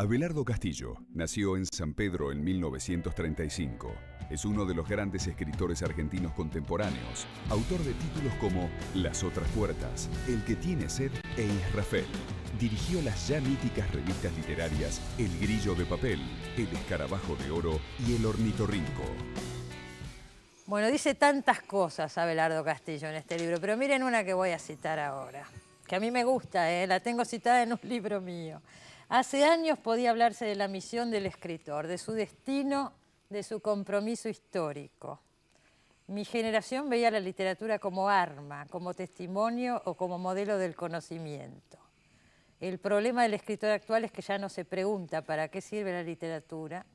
Abelardo Castillo nació en San Pedro en 1935. Es uno de los grandes escritores argentinos contemporáneos, autor de títulos como Las otras puertas, El que tiene sed e Israfel. Dirigió las ya míticas revistas literarias El Grillo de Papel, El Escarabajo de Oro y El Ornitorrinco. Bueno, dice tantas cosas Abelardo Castillo en este libro, pero miren una que voy a citar ahora, que a mí me gusta, ¿eh? la tengo citada en un libro mío. Hace años podía hablarse de la misión del escritor, de su destino, de su compromiso histórico. Mi generación veía la literatura como arma, como testimonio o como modelo del conocimiento. El problema del escritor actual es que ya no se pregunta para qué sirve la literatura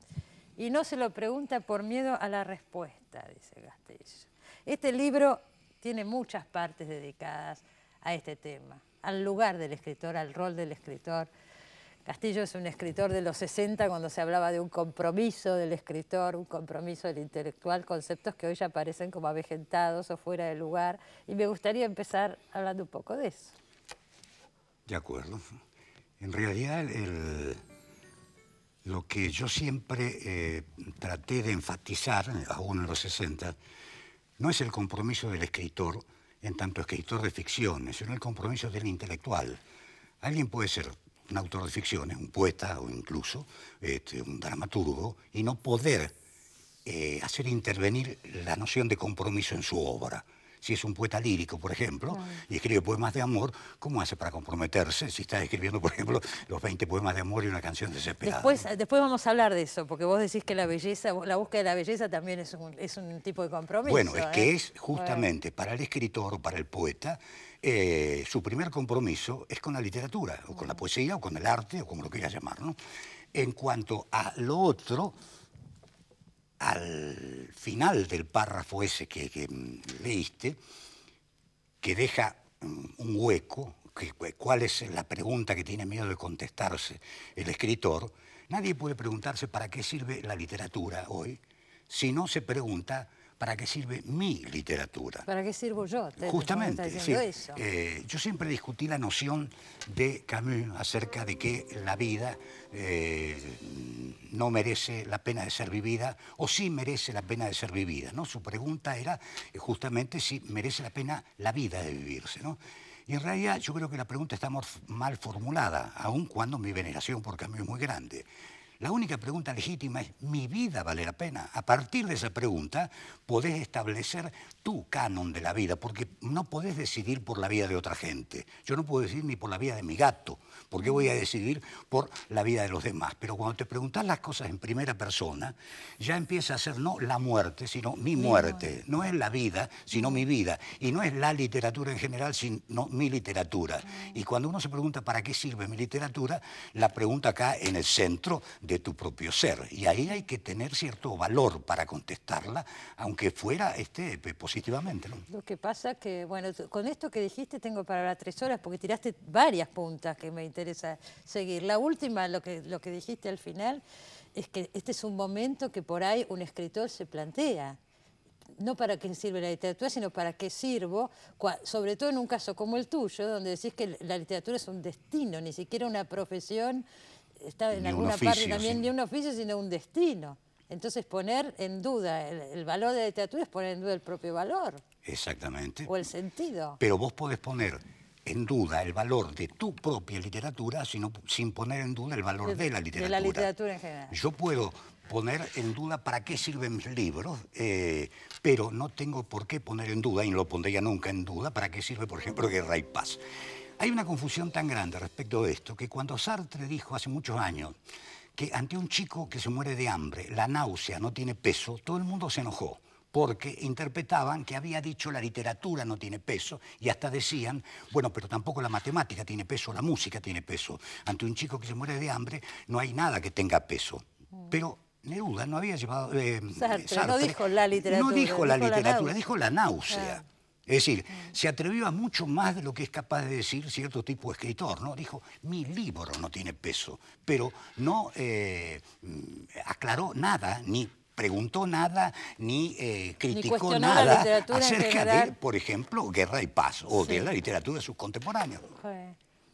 y no se lo pregunta por miedo a la respuesta, dice castillo. Este libro tiene muchas partes dedicadas a este tema, al lugar del escritor, al rol del escritor, Castillo es un escritor de los 60 cuando se hablaba de un compromiso del escritor, un compromiso del intelectual, conceptos que hoy ya parecen como avejentados o fuera de lugar. Y me gustaría empezar hablando un poco de eso. De acuerdo. En realidad, lo que yo siempre eh, traté de enfatizar, aún en los 60, no es el compromiso del escritor en tanto escritor de ficciones, sino el compromiso del intelectual. Alguien puede ser un autor de ficciones, un poeta o incluso este, un dramaturgo, y no poder eh, hacer intervenir la noción de compromiso en su obra. Si es un poeta lírico, por ejemplo, y escribe poemas de amor, ¿cómo hace para comprometerse si está escribiendo, por ejemplo, los 20 poemas de amor y una canción desesperada? Después, después vamos a hablar de eso, porque vos decís que la belleza, la búsqueda de la belleza también es un, es un tipo de compromiso. Bueno, es que ¿eh? es justamente para el escritor, o para el poeta, eh, su primer compromiso es con la literatura, o con la poesía, o con el arte, o como lo quieras llamar, ¿no? En cuanto a lo otro, al final del párrafo ese que, mm, leíste, que deja mm, un hueco, que, cuál es la pregunta que tiene miedo de contestarse el escritor, nadie puede preguntarse para qué sirve la literatura hoy si no se pregunta ¿Para qué sirve mi literatura? ¿Para qué sirvo yo? Justamente. Eh, yo siempre discutí la noción de Camus acerca de que la vida eh, no merece la pena de ser vivida o sí merece la pena de ser vivida. ¿no? Su pregunta era eh, justamente si merece la pena la vida de vivirse. ¿no? Y en realidad yo creo que la pregunta está mal formulada, aun cuando mi veneración por Camus es muy grande. La única pregunta legítima es, ¿mi vida vale la pena? A partir de esa pregunta podés establecer tu canon de la vida, porque no podés decidir por la vida de otra gente. Yo no puedo decidir ni por la vida de mi gato, porque voy a mm. decidir por la vida de los demás. Pero cuando te preguntás las cosas en primera persona, ya empieza a ser no la muerte, sino mi muerte. No es la vida, sino mi vida. Y no es la literatura en general, sino mi literatura. Mm. Y cuando uno se pregunta para qué sirve mi literatura, la pregunta acá en el centro de tu propio ser. Y ahí hay que tener cierto valor para contestarla, aunque fuera este, pues, positivamente. Lo que pasa que, bueno, con esto que dijiste tengo para las tres horas, porque tiraste varias puntas que me interesa seguir. La última, lo que, lo que dijiste al final, es que este es un momento que por ahí un escritor se plantea no para qué sirve la literatura, sino para qué sirvo, sobre todo en un caso como el tuyo, donde decís que la literatura es un destino, ni siquiera una profesión está en alguna parte también de ni un oficio, sino un destino. Entonces poner en duda el, valor de la literatura es poner en duda el propio valor. Exactamente. O el sentido. Pero vos podés poner en duda el valor de tu propia literatura sino, sin poner en duda el valor de, la literatura. De la literatura en general. Yo puedo poner en duda para qué sirven mis libros, eh, pero no tengo por qué poner en duda, y no lo pondría nunca en duda, para qué sirve, por ejemplo, Guerra y Paz. Hay una confusión tan grande respecto a esto que cuando Sartre dijo hace muchos años que ante un chico que se muere de hambre, la náusea no tiene peso, todo el mundo se enojó porque interpretaban que había dicho la literatura no tiene peso y hasta decían, bueno, pero tampoco la matemática tiene peso, la música tiene peso. Ante un chico que se muere de hambre no hay nada que tenga peso. Mm. Pero Neruda no había llevado... Eh, Sartre, no dijo la literatura. No dijo, la literatura, dijo la náusea. Ah. Es decir, se atrevió a mucho más de lo que es capaz de decir cierto tipo de escritor, ¿no? Dijo, mi libro no tiene peso, pero no eh, aclaró nada, ni preguntó nada, ni eh, criticó nada acerca de, por ejemplo, Guerra y Paz, o de la literatura de sus contemporáneos.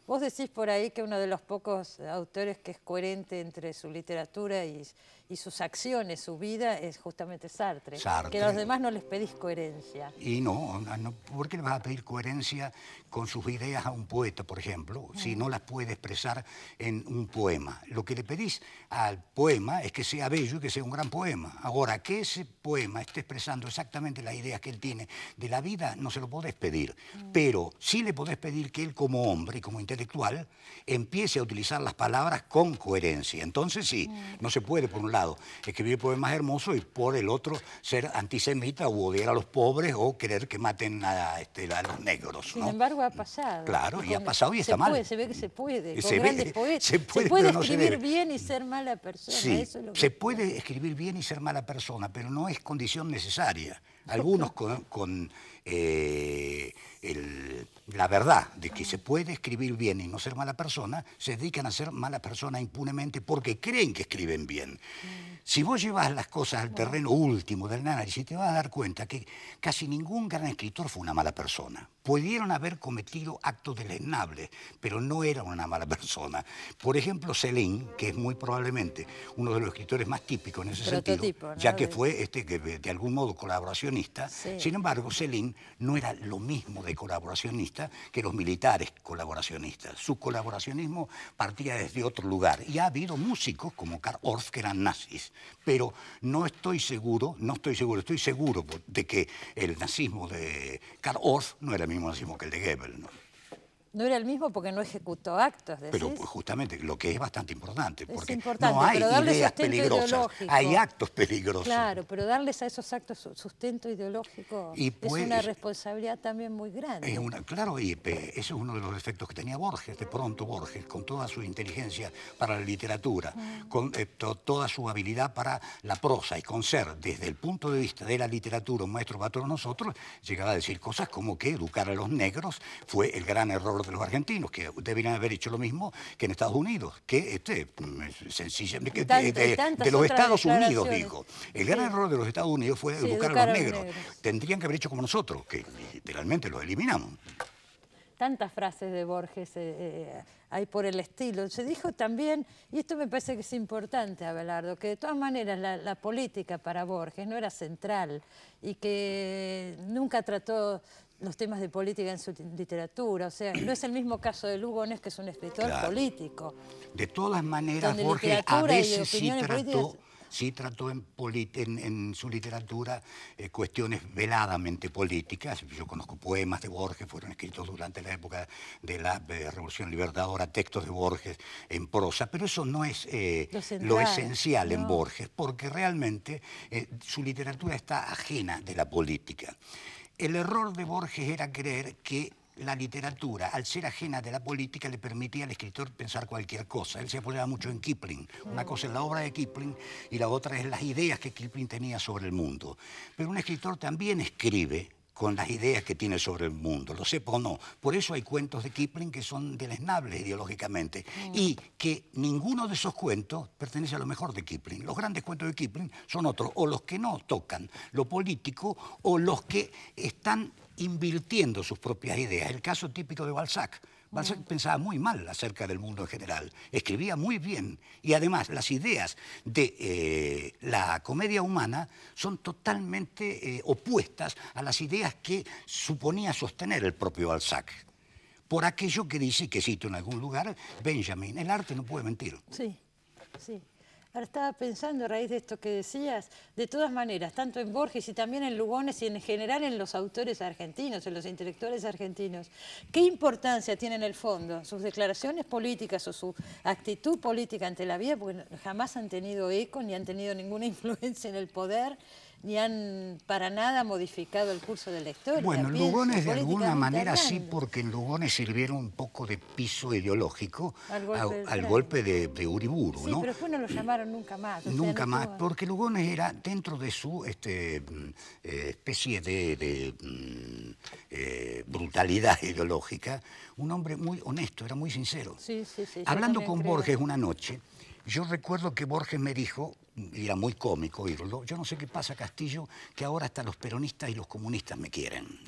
Vos decís por ahí que uno de los pocos autores que es coherente entre su literatura y, y sus acciones, su vida, es justamente Sartre. Que a los demás no les pedís coherencia. Y ah, no, ¿por qué le vas a pedir coherencia con sus ideas a un poeta, por ejemplo, ah. si no las puede expresar en un poema? Lo que le pedís al poema es que sea bello y que sea un gran poema. Ahora, que ese poema esté expresando exactamente las ideas que él tiene de la vida, no se lo podés pedir. Mm. Pero sí le podés pedir que él como hombre y como intelectual empiece a utilizar las palabras con coherencia. Entonces sí, mm. no se puede, por un lado, escribir poemas hermosos y por el otro ser antisemita o odiar a los pobres o querer que maten a, este, los negros. Sin embargo, ha pasado. Claro, y, ha pasado y está se mal. Puede, se ve que se puede. Con se, grandes se puede, escribir bien y ser mala persona. se puede escribir bien y ser mala persona, pero no es condición necesaria algunos con, eh, la verdad de que se puede escribir bien y no ser mala persona, se dedican a ser mala persona impunemente porque creen que escriben bien. Si vos llevas las cosas al terreno último del análisis, te vas a dar cuenta que casi ningún gran escritor fue una mala persona. Pudieron haber cometido actos deleznables, pero no era una mala persona. Por ejemplo, Selín, que es muy probablemente uno de los escritores más típicos en ese sentido, ya que fue este, de algún modo colaboración sin embargo, Selim no era lo mismo de colaboracionista que los militares colaboracionistas. Su colaboracionismo partía desde otro lugar. Y ha habido músicos como Karl Orff que eran nazis. Pero no estoy seguro, no estoy seguro, estoy seguro de que el nazismo de Karl Orff no era el mismo nazismo que el de Goebbels. ¿no? No era el mismo porque no ejecutó actos. ¿de ¿decís? Pero pues, justamente, lo que es bastante importante, porque no hay ideas peligrosas, hay actos peligrosos. Claro, pero darles a esos actos sustento ideológico es pues, una responsabilidad también muy grande. una, claro, y ese es uno de los efectos que tenía Borges, de pronto Borges, con toda su inteligencia para la literatura, con eh, toda su habilidad para la prosa y con ser, desde el punto de vista de la literatura, un maestro para todos nosotros, llegaba a decir cosas como que educar a los negros fue el gran error de los argentinos, que deberían haber hecho lo mismo que en Estados Unidos, que este, mm, sencillamente, de, los Estados Unidos, dijo. El gran error de los Estados Unidos fue educar, a los negros. Tendrían que haber hecho como nosotros, que literalmente los eliminamos tantas frases de Borges hay eh, eh, por el estilo. Se dijo también, y esto me parece que es importante, Abelardo, que de todas maneras la, la política para Borges no era central y que nunca trató los temas de política en su literatura. O sea, no es el mismo caso de Lugones, que es un escritor político. De todas maneras, Borges a veces sí trató, sí trató en, su literatura eh, cuestiones veladamente políticas. Yo conozco poemas de Borges, fueron escritos durante la época de la eh, Revolución Libertadora, textos de Borges en prosa, pero eso no es eh, lo, esencial en Borges, porque realmente su literatura está ajena de la política. El error de Borges era creer que la literatura, al ser ajena de la política, le permitía al escritor pensar cualquier cosa. Él se apoyaba mucho en Kipling. Una cosa es la obra de Kipling y la otra es las ideas que Kipling tenía sobre el mundo. Pero un escritor también escribe con las ideas que tiene sobre el mundo, lo sepa o no. Por eso hay cuentos de Kipling que son desnables ideológicamente mm. y que ninguno de esos cuentos pertenece a lo mejor de Kipling. Los grandes cuentos de Kipling son otros, o los que no tocan lo político o los que están invirtiendo sus propias ideas. El caso típico de Balzac, Balzac pensaba muy mal acerca del mundo en general, escribía muy bien y además las ideas de eh, la comedia humana son totalmente eh, opuestas a las ideas que suponía sostener el propio Balzac. Por aquello que dice, que cito en algún lugar, Benjamin, el arte no puede mentir. Sí, sí. Ahora estaba pensando a raíz de esto que decías, de todas maneras, tanto en Borges y también en Lugones y en general en los autores argentinos, en los intelectuales argentinos, ¿qué importancia tiene en el fondo sus declaraciones políticas o su actitud política ante la vida? Porque jamás han tenido eco ni han tenido ninguna influencia en el poder ni han para nada modificado el curso de la historia. Bueno, Lugones de alguna manera sí, porque en Lugones sirvieron un poco de piso ideológico al golpe, de, Uriburu, ¿no? pero después no lo llamaron nunca más. Nunca más, porque Lugones era dentro de su este, mm, eh, especie de, mm, eh, brutalidad ideológica, un hombre muy honesto, era muy sincero. Hablando con Borges una noche, yo recuerdo que Borges me dijo, y era muy cómico oírlo, yo no sé qué pasa, Castillo, que ahora hasta los peronistas y los comunistas me quieren.